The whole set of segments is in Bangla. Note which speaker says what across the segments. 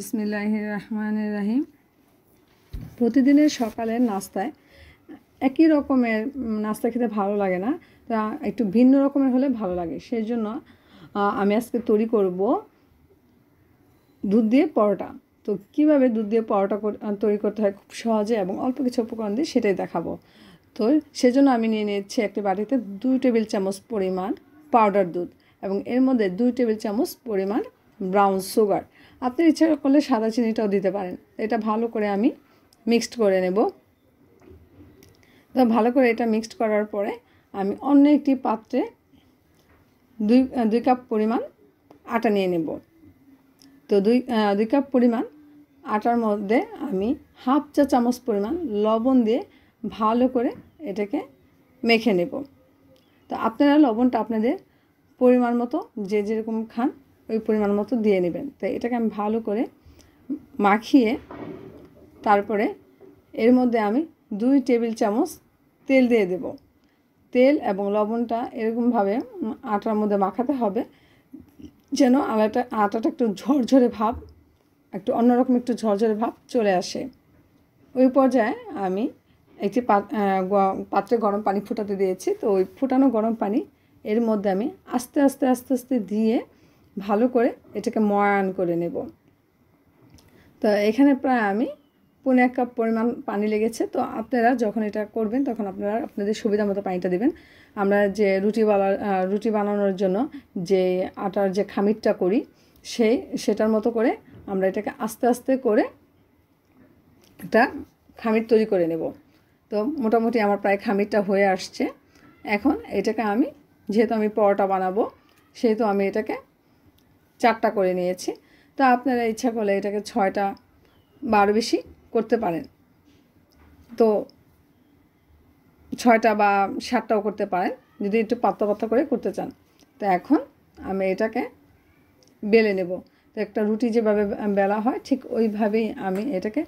Speaker 1: বিসমিল্লাহ রহমান রাহিম প্রতিদিনের সকালের নাস্তায় একই রকমের নাস্তা খেতে ভালো লাগে না তা একটু ভিন্ন রকমের হলে ভালো লাগে সেই জন্য আমি আজকে তৈরি করব দুধ দিয়ে পরোটা তো কীভাবে দুধ দিয়ে পরোটা তৈরি করতে হয় খুব সহজে এবং অল্প কিছু উপকরণ দিয়ে সেটাই দেখাবো তো সেজন্য আমি নিয়ে নিচ্ছি একটি বাটিতে দুই টেবিল চামচ পরিমাণ পাউডার দুধ এবং এর মধ্যে দুই টেবিল চামচ পরিমাণ ব্রাউন সুগার আপনি ইচ্ছা করলে সাদা চিনিটাও দিতে পারেন এটা ভালো করে আমি মিক্সড করে নেব তো ভালো করে এটা মিক্সড করার পরে আমি অন্য একটি পাত্রে দুই দুই কাপ পরিমাণ আটা নিয়ে নেব তো দুই দুই কাপ পরিমাণ আটার মধ্যে আমি হাফ চা চামচ পরিমাণ লবণ দিয়ে ভালো করে এটাকে মেখে নেব তো আপনারা লবণটা আপনাদের পরিমাণ মতো যে যেরকম খান ওই পরিমাণ মতো দিয়ে নেবেন তো এটাকে আমি ভালো করে মাখিয়ে তারপরে এর মধ্যে আমি দুই টেবিল চামচ তেল দিয়ে দেব তেল এবং লবণটা এরকমভাবে আটার মধ্যে মাখাতে হবে যেন আলাটা আটাটা একটু ঝরঝরে ভাব একটু অন্যরকম একটু ঝরঝরে ভাব চলে আসে ওই পর্যায়ে আমি একটি পাত্রে গরম পানি ফুটাতে দিয়েছি তো ওই ফুটানো গরম পানি এর মধ্যে আমি আস্তে আস্তে আস্তে আস্তে দিয়ে ভালো করে এটাকে ময়ান করে নেব তো এখানে প্রায় আমি পনেরো এক কাপ পরিমাণ পানি লেগেছে তো আপনারা যখন এটা করবেন তখন আপনারা আপনাদের সুবিধা মতো পানিটা দেবেন আমরা যে রুটি বালার রুটি বানানোর জন্য যে আটার যে খামিরটা করি সেই সেটার মতো করে আমরা এটাকে আস্তে আস্তে করে একটা খামির তৈরি করে নেব তো মোটামুটি আমার প্রায় খামিরটা হয়ে আসছে এখন এটাকে আমি যেহেতু আমি পরোটা বানাবো সেহেতু আমি এটাকে চারটা করে নিয়েছি তো আপনারা ইচ্ছা করলে এটাকে ছয়টা বারো বেশি করতে পারেন তো ছয়টা বা সাতটাও করতে পারেন যদি একটু পাত্র পাত্র করে করতে চান তো এখন আমি এটাকে বেলে নেব তো একটা রুটি যেভাবে বেলা হয় ঠিক ওইভাবেই আমি এটাকে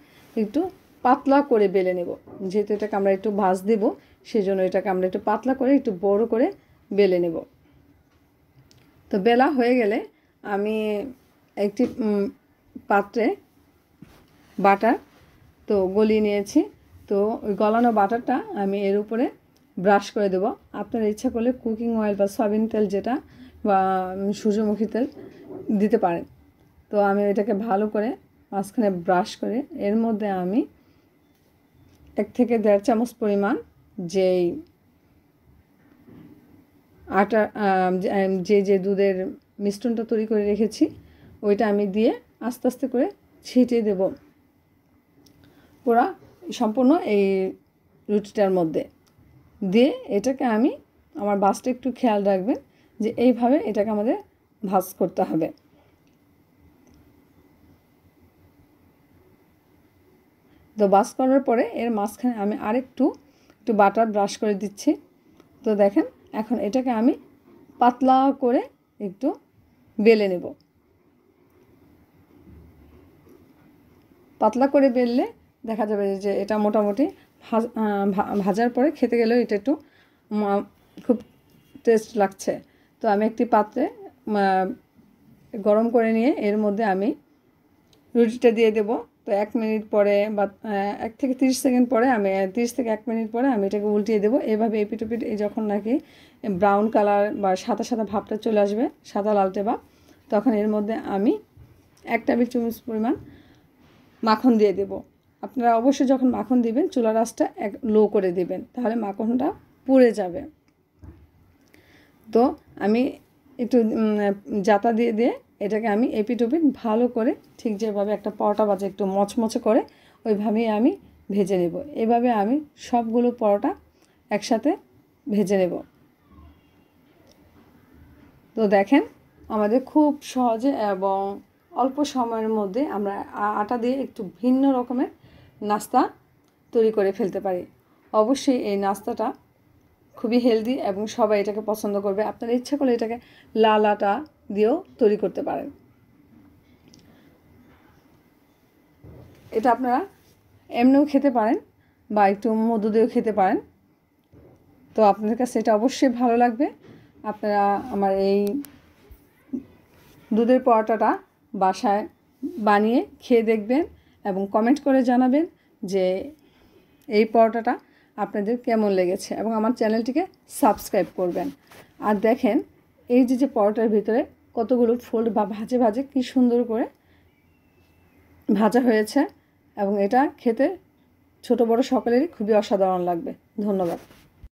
Speaker 1: একটু পাতলা করে বেলে নেব যেহেতু এটাকে আমরা একটু ভাজ দেব জন্য এটাকে আমরা একটু পাতলা করে একটু বড় করে বেলে নেব তো বেলা হয়ে গেলে আমি একটি পাত্রে বাটার তো গলিয়ে নিয়েছি তো ওই গলানো বাটারটা আমি এর উপরে ব্রাশ করে দেবো আপনার ইচ্ছা করলে কুকিং অয়েল বা সয়াবিন তেল যেটা বা সূর্যমুখী তেল দিতে পারেন তো আমি এটাকে ভালো করে মাঝখানে ব্রাশ করে এর মধ্যে আমি এক থেকে দেড় চামচ পরিমাণ যেই আটা যে যে দুধের মিষ্টনটা তৈরি করে রেখেছি ওইটা আমি দিয়ে আস্তে আস্তে করে ছিটে দেব পুরা সম্পূর্ণ এই রুটিটার মধ্যে দিয়ে এটাকে আমি আমার বাসটা একটু খেয়াল রাখবেন যে এইভাবে এটাকে আমাদের ভাজ করতে হবে তো বাস করার পরে এর মাঝখানে আমি আরেকটু একটু বাটার ব্রাশ করে দিচ্ছি তো দেখেন এখন এটাকে আমি পাতলা করে একটু বেলে নেব পাতলা করে বেললে দেখা যাবে যে এটা মোটামুটি ভাজার পরে খেতে গেলেও এটা একটু খুব টেস্ট লাগছে তো আমি একটি পাত্রে গরম করে নিয়ে এর মধ্যে আমি রুটিটা দিয়ে দেবো তো এক মিনিট পরে বা এক থেকে তিরিশ সেকেন্ড পরে আমি তিরিশ থেকে এক মিনিট পরে আমি এটাকে উল্টিয়ে দেবো এভাবে এপিটোপিট এই যখন নাকি ব্রাউন কালার বা সাদা সাদা ভাবটা চলে আসবে সাদা লালটে বা তখন এর মধ্যে আমি এক টেবিল চামচ পরিমাণ মাখন দিয়ে দেব আপনারা অবশ্যই যখন মাখন দিবেন চুলা রাসটা এক লো করে দিবেন তাহলে মাখনটা পুড়ে যাবে তো আমি একটু জাতা দিয়ে দিয়ে এটাকে আমি এপিটোপিট ভালো করে ঠিক যেভাবে একটা পরোটা বাজে একটু মচমচে করে ওইভাবেই আমি ভেজে নেব এভাবে আমি সবগুলো পরোটা একসাথে ভেজে নেব তো দেখেন আমাদের খুব সহজে এবং অল্প সময়ের মধ্যে আমরা আটা দিয়ে একটু ভিন্ন রকমের নাস্তা তৈরি করে ফেলতে পারি অবশ্যই এই নাস্তাটা খুবই হেলদি এবং সবাই এটাকে পছন্দ করবে আপনারা ইচ্ছা করলে এটাকে লাল আটা দিয়েও তৈরি করতে পারেন এটা আপনারা এমনিও খেতে পারেন বা একটু মধু দিয়েও খেতে পারেন তো আপনাদের কাছে এটা অবশ্যই ভালো লাগবে আপনারা আমার এই দুধের পরোটাটা বাসায় বানিয়ে খেয়ে দেখবেন এবং কমেন্ট করে জানাবেন যে এই পরোটাটা আপনাদের কেমন লেগেছে এবং আমার চ্যানেলটিকে সাবস্ক্রাইব করবেন আর দেখেন এই যে যে পরোটার ভিতরে কতগুলো ফোল্ড বা ভাজে ভাজে কি সুন্দর করে ভাজা হয়েছে এবং এটা খেতে ছোট বড় সকলেরই খুবই অসাধারণ লাগবে ধন্যবাদ